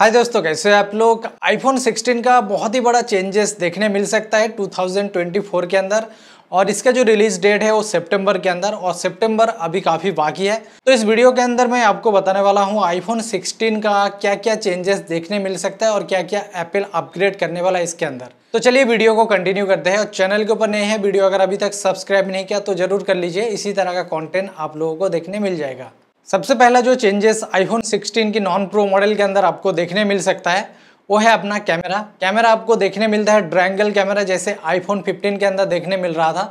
हाय दोस्तों कैसे आप लोग आईफोन 16 का बहुत ही बड़ा चेंजेस देखने मिल सकता है 2024 के अंदर और इसका जो रिलीज डेट है वो सितंबर के अंदर और सितंबर अभी काफ़ी बाकी है तो इस वीडियो के अंदर मैं आपको बताने वाला हूँ आईफोन 16 का क्या क्या चेंजेस देखने मिल सकता है और क्या क्या एप्पल अपग्रेड करने वाला है इसके अंदर तो चलिए वीडियो को कंटिन्यू करते हैं और चैनल के ऊपर नए हैं वीडियो अगर अभी तक सब्सक्राइब नहीं किया तो जरूर कर लीजिए इसी तरह का कॉन्टेंट आप लोगों को देखने मिल जाएगा सबसे पहला जो चेंजेस आईफोन 16 की नॉन प्रो मॉडल के अंदर आपको देखने मिल सकता है वो है अपना कैमरा कैमरा आपको देखने मिलता है ड्रैंगल कैमरा जैसे आईफोन 15 के अंदर देखने मिल रहा था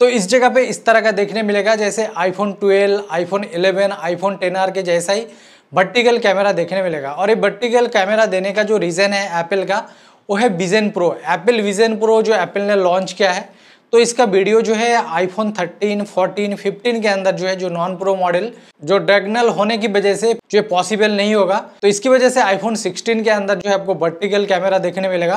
तो इस जगह पे इस तरह का देखने मिलेगा जैसे आईफोन 12, आईफोन 11, आईफोन टेन के जैसा ही वर्टिकल कैमरा देखने मिलेगा और ये वर्टिकल कैमरा देने का जो रीज़न है एप्पल का वो है Vision Pro Apple Vision Pro जो एप्पल ने लॉन्च किया है तो इसका वीडियो जो है आईफोन 13, 14, 15 के अंदर जो है जो नॉन प्रो मॉडल जो डायगनल होने की वजह से जो पॉसिबल नहीं होगा तो इसकी वजह से आईफोन 16 के अंदर जो है आपको वर्टिकल कैमरा देखने मिलेगा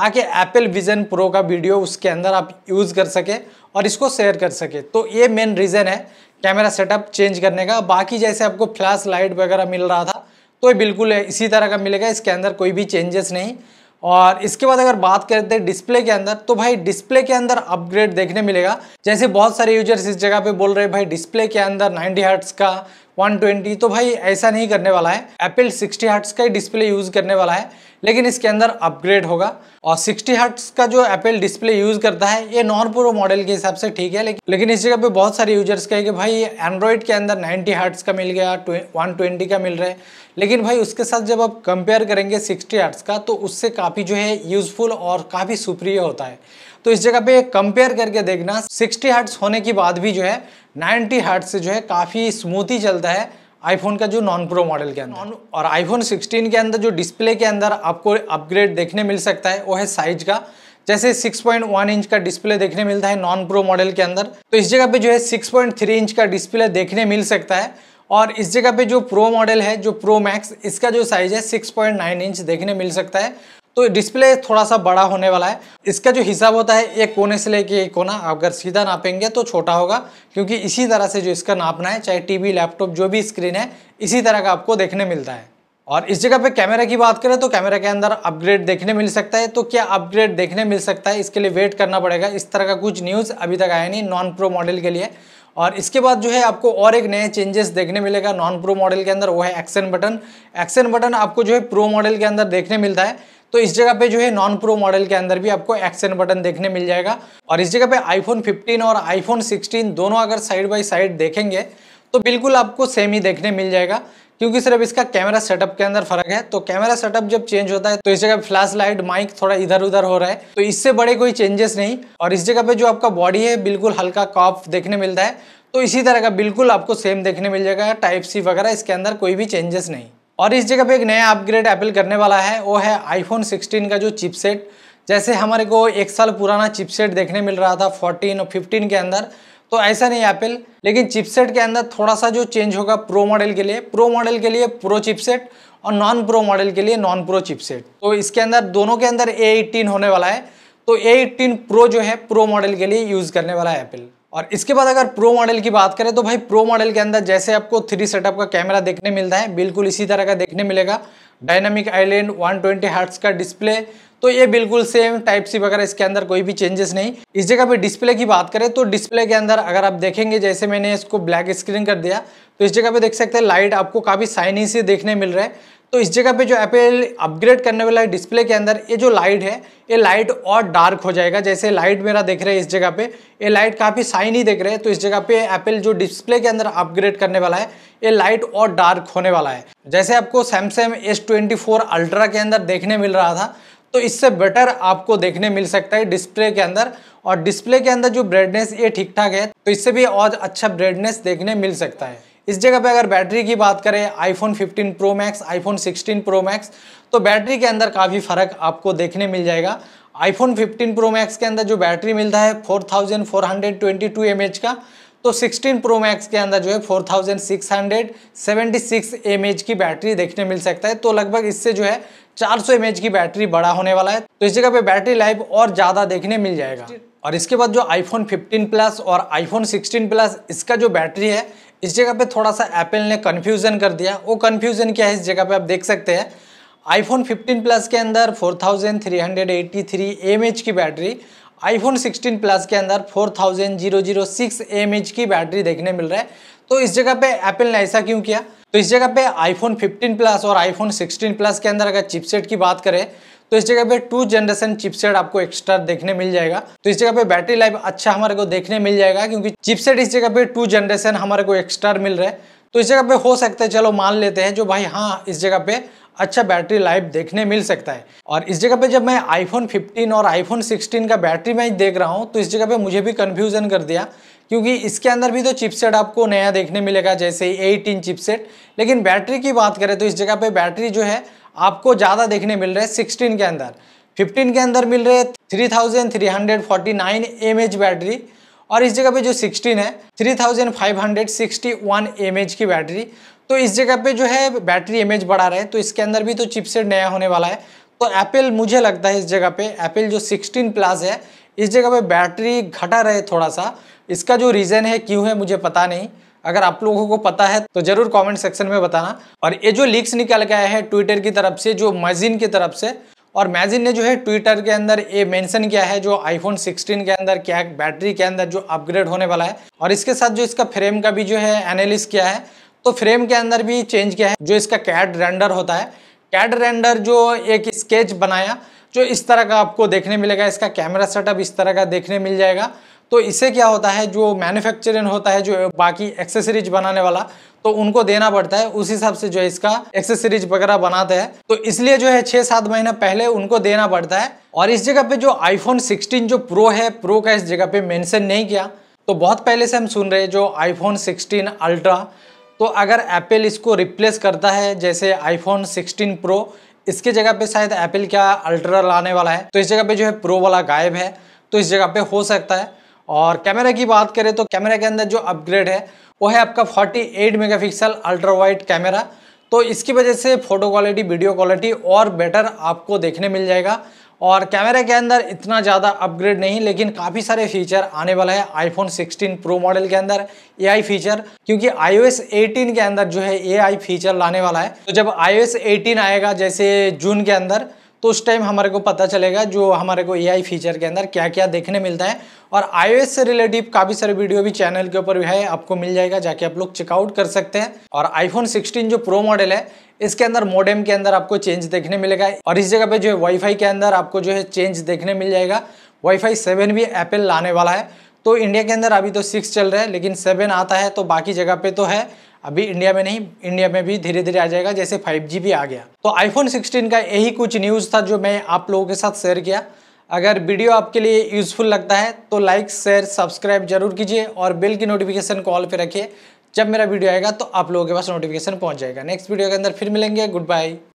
ताकि एप्पल विजन प्रो का वीडियो उसके अंदर आप यूज़ कर सके और इसको शेयर कर सके तो ये मेन रीज़न है कैमरा सेटअप चेंज करने का बाकी जैसे आपको फ्लैश लाइट वगैरह मिल रहा था तो ये बिल्कुल इसी तरह का मिलेगा इसके अंदर कोई भी चेंजेस नहीं और इसके बाद अगर बात करते हैं डिस्प्ले के अंदर तो भाई डिस्प्ले के अंदर अपग्रेड देखने मिलेगा जैसे बहुत सारे यूजर्स इस जगह पे बोल रहे हैं भाई डिस्प्ले के अंदर 90 हर्ट्स का 120 तो भाई ऐसा नहीं करने वाला है एप्पल 60 हर्ट्स का ही डिस्प्ले यूज़ करने वाला है लेकिन इसके अंदर अपग्रेड होगा और 60 हर्ट्स का जो एप्पल डिस्प्ले यूज़ करता है ये नॉन प्रो मॉडल के हिसाब से ठीक है लेकिन लेकिन इस जगह पे बहुत सारे यूजर्स कहे कि भाई एंड्रॉयड के अंदर 90 हर्ट्स का मिल गया वन ट्वेंटी का मिल रहा है लेकिन भाई उसके साथ जब आप कंपेयर करेंगे सिक्सटी हर्ट्स का तो उससे काफ़ी जो है यूज़फुल और काफ़ी सुप्रिय होता है तो इस जगह पे कंपेयर करके देखना 60 हर्ट्स होने के बाद भी जो है 90 हर्ट से जो है काफ़ी स्मूथ ही चलता है आईफोन का जो नॉन प्रो मॉडल के अंदर और आईफोन 16 के अंदर जो डिस्प्ले के अंदर आपको अपग्रेड देखने मिल सकता है वो है साइज का जैसे 6.1 इंच का डिस्प्ले देखने मिलता है नॉन प्रो मॉडल के अंदर तो इस जगह पे जो है 6.3 इंच का डिस्प्ले देखने मिल सकता है और इस जगह पे जो प्रो मॉडल है जो प्रो मैक्स इसका जो साइज़ है 6.9 इंच देखने मिल सकता है तो डिस्प्ले थोड़ा सा बड़ा होने वाला है इसका जो हिसाब होता है एक कोने से लेके एक कोना अगर सीधा नापेंगे तो छोटा होगा क्योंकि इसी तरह से जो इसका नापना है चाहे टीवी लैपटॉप जो भी स्क्रीन है इसी तरह का आपको देखने मिलता है और इस जगह पे कैमरा की बात करें तो कैमरा के अंदर अपग्रेड देखने मिल सकता है तो क्या अपग्रेड देखने मिल सकता है इसके लिए वेट करना पड़ेगा इस तरह का कुछ न्यूज़ अभी तक आया नहीं नॉन प्रो मॉडल के लिए और इसके बाद जो है आपको और एक नए चेंजेस देखने मिलेगा नॉन प्रो मॉडल के अंदर वो है एक्शन बटन एक्शन बटन आपको जो है प्रो मॉडल के अंदर देखने मिलता है तो इस जगह पे जो है नॉन प्रो मॉडल के अंदर भी आपको एक्शन बटन देखने मिल जाएगा और इस जगह पे आईफोन 15 और आईफोन 16 दोनों अगर साइड बाय साइड देखेंगे तो बिल्कुल आपको सेम ही देखने मिल जाएगा क्योंकि सिर्फ इसका कैमरा सेटअप के अंदर फर्क है तो कैमरा सेटअप जब चेंज होता है तो इस जगह फ्लैश लाइट माइक थोड़ा इधर उधर हो रहा है तो इससे बड़े कोई चेंजेस नहीं और इस जगह पे जो आपका बॉडी है बिल्कुल हल्का कॉफ देखने मिलता है तो इसी तरह का बिल्कुल आपको सेम देखने मिल जाएगा टाइप सी वगैरह इसके अंदर कोई भी चेंजेस नहीं और इस जगह पे एक नया अपग्रेड एप्पल करने वाला है वो है आईफोन 16 का जो चिपसेट जैसे हमारे को एक साल पुराना चिपसेट देखने मिल रहा था 14 और 15 के अंदर तो ऐसा नहीं एप्पल लेकिन चिपसेट के अंदर थोड़ा सा जो चेंज होगा प्रो मॉडल के लिए प्रो मॉडल के लिए प्रो चिपसेट और नॉन प्रो मॉडल के लिए नॉन प्रो चिपसेट तो इसके अंदर दोनों के अंदर ए होने वाला है तो ए प्रो जो है प्रो मॉडल के लिए यूज़ करने वाला है एप्पल और इसके बाद अगर प्रो मॉडल की बात करें तो भाई प्रो मॉडल के अंदर जैसे आपको थ्री सेटअप का कैमरा देखने मिलता है बिल्कुल इसी तरह का देखने मिलेगा डायनामिक आईलैंड 120 ट्वेंटी का डिस्प्ले तो ये बिल्कुल सेम टाइप सी वगैरह इसके अंदर कोई भी चेंजेस नहीं इस जगह पे डिस्प्ले की बात करें तो डिस्प्ले के अंदर अगर आप देखेंगे जैसे मैंने इसको ब्लैक स्क्रीन कर दिया तो इस जगह पे देख सकते हैं लाइट आपको काफ़ी साइनिंग से देखने मिल रहा है तो इस जगह पे जो एपल अपग्रेड करने वाला है डिस्प्ले के अंदर ये जो लाइट है ये लाइट और डार्क हो जाएगा जैसे लाइट मेरा देख रहे हैं इस जगह पे ये लाइट काफ़ी साइन ही देख रहे हैं तो इस जगह पे एप्पल जो डिस्प्ले के अंदर अपग्रेड करने वाला है ये लाइट और डार्क होने वाला है जैसे आपको सैमसंग एस ट्वेंटी अल्ट्रा के अंदर देखने मिल रहा था तो इससे बेटर आपको देखने मिल सकता है डिस्प्ले के अंदर और डिस्प्ले के अंदर जो ब्राइटनेस ये ठीक ठाक है तो इससे भी और अच्छा ब्राइटनेस देखने मिल सकता है इस जगह पे अगर बैटरी की बात करें iPhone 15 pro max iPhone 16 pro max तो बैटरी के अंदर काफ़ी फ़र्क आपको देखने मिल जाएगा आईफोन 15 प्रो मैक्स के अंदर जो बैटरी मिलता है 4422 एमएच का तो 16 प्रो मैक्स के अंदर जो है 4676 एमएच की बैटरी देखने मिल सकता है तो लगभग इससे जो है 400 सौ की बैटरी बड़ा होने वाला है तो इस जगह पे बैटरी लाइफ और ज़्यादा देखने मिल जाएगा और इसके बाद जो iPhone 15 प्लस और iPhone 16 प्लस इसका जो बैटरी है इस जगह पे थोड़ा सा एप्पल ने कन्फ्यूज़न कर दिया वो कन्फ्यूज़न क्या है इस जगह पे आप देख सकते हैं आईफोन 15 प्लस के अंदर 4383 एमएच की बैटरी आईफोन 16 प्लस के अंदर 4006 थाउजेंड की बैटरी देखने मिल रहा है तो इस जगह पे एप्पल ने ऐसा क्यों किया तो इस जगह पे आईफोन 15 प्लस और आईफोन 16 प्लस के अंदर अगर चिपसेट की बात करें तो इस जगह पे टू जनरेशन चिपसेट आपको एक्स्ट्रा देखने मिल जाएगा तो इस जगह पे बैटरी लाइफ अच्छा हमारे को देखने मिल जाएगा क्योंकि चिपसेट इस जगह पे टू जनरेशन हमारे को एक्स्ट्रा मिल रहा है तो इस जगह पे हो सकता है चलो मान लेते हैं जो भाई हाँ इस जगह पे अच्छा बैटरी लाइफ देखने मिल सकता है और इस जगह पे जब मैं आईफोन 15 और आईफोन 16 का बैटरी मैं देख रहा हूँ तो इस जगह पे मुझे भी कन्फ्यूज़न कर दिया क्योंकि इसके अंदर भी तो चिपसेट आपको नया देखने मिलेगा जैसे 18 चिपसेट लेकिन बैटरी की बात करें तो इस जगह पे बैटरी जो है आपको ज़्यादा देखने मिल रहे हैं सिक्सटीन के अंदर फिफ्टीन के अंदर मिल रहे हैं three thousand three hundred forty nine m h battery और इस जगह पे जो 16 है 3561 एमएच की बैटरी तो इस जगह पे जो है बैटरी एम बढ़ा रहे हैं तो इसके अंदर भी तो चिपसेट नया होने वाला है तो एप्पल मुझे लगता है इस जगह पे एप्पल जो 16 प्लस है इस जगह पे बैटरी घटा रहे थोड़ा सा इसका जो रीज़न है क्यों है मुझे पता नहीं अगर आप लोगों को पता है तो जरूर कमेंट सेक्शन में बताना और ये जो लीक्स निकल के आए हैं ट्विटर की तरफ से जो मैजिन की तरफ से और मैजिन ने जो है ट्विटर के अंदर ये मेंशन किया है जो आईफोन 16 के अंदर क्या बैटरी के अंदर जो अपग्रेड होने वाला है और इसके साथ जो इसका फ्रेम का भी जो है एनालिस किया है तो फ्रेम के अंदर भी चेंज किया है जो इसका कैड रेंडर होता है कैड रेंडर जो एक स्केच बनाया जो इस तरह का आपको देखने मिलेगा इसका कैमरा सेटअप इस तरह का देखने मिल जाएगा तो इससे क्या होता है जो मैन्युफैक्चरिंग होता है जो बाकी एक्सेसरीज बनाने वाला तो उनको देना पड़ता है उस हिसाब से जो है इसका एक्सेसरीज वगैरह बनाते हैं तो इसलिए जो है छः सात महीना पहले उनको देना पड़ता है और इस जगह पे जो आईफोन 16 जो प्रो है प्रो का इस जगह पे मेंशन नहीं किया तो बहुत पहले से हम सुन रहे हैं जो आईफोन सिक्सटीन अल्ट्रा तो अगर एप्पल इसको रिप्लेस करता है जैसे आईफोन सिक्सटीन प्रो इसके जगह पे शायद एप्पल क्या अल्ट्रा लाने वाला है तो इस जगह पे जो है प्रो वाला गायब है तो इस जगह पे हो सकता है और कैमरा की बात करें तो कैमरा के अंदर जो अपग्रेड है वो है आपका 48 पिक्सल अल्ट्रा वाइट कैमरा तो इसकी वजह से फ़ोटो क्वालिटी वीडियो क्वालिटी और बेटर आपको देखने मिल जाएगा और कैमरे के अंदर इतना ज़्यादा अपग्रेड नहीं लेकिन काफ़ी सारे फीचर आने वाला है आईफोन 16 प्रो मॉडल के अंदर एआई फीचर क्योंकि आईओएस 18 के अंदर जो है एआई फीचर लाने वाला है तो जब आईओएस 18 आएगा जैसे जून के अंदर तो उस टाइम हमारे को पता चलेगा जो हमारे को ए फीचर के अंदर क्या क्या देखने मिलता है और आई से रिलेटिव काफ़ी सारे वीडियो भी चैनल के ऊपर भी है आपको मिल जाएगा जाके आप लोग चेकआउट कर सकते हैं और आईफोन 16 जो प्रो मॉडल है इसके अंदर मोडेम के अंदर आपको चेंज देखने मिलेगा और इस जगह पर जो है वाईफाई के अंदर आपको जो है चेंज देखने मिल जाएगा वाईफाई सेवन भी एप्पल लाने वाला है तो इंडिया के अंदर अभी तो सिक्स चल रहा है लेकिन सेवन आता है तो बाकी जगह पर तो है अभी इंडिया में नहीं इंडिया में भी धीरे धीरे आ जाएगा जैसे फाइव भी आ गया तो आईफोन सिक्सटीन का यही कुछ न्यूज़ था जो मैं आप लोगों के साथ शेयर किया अगर वीडियो आपके लिए यूज़फुल लगता है तो लाइक शेयर सब्सक्राइब जरूर कीजिए और बेल की नोटिफिकेशन कॉल पर रखिए जब मेरा वीडियो आएगा तो आप लोगों के पास नोटिफिकेशन पहुंच जाएगा नेक्स्ट वीडियो के अंदर फिर मिलेंगे गुड बाय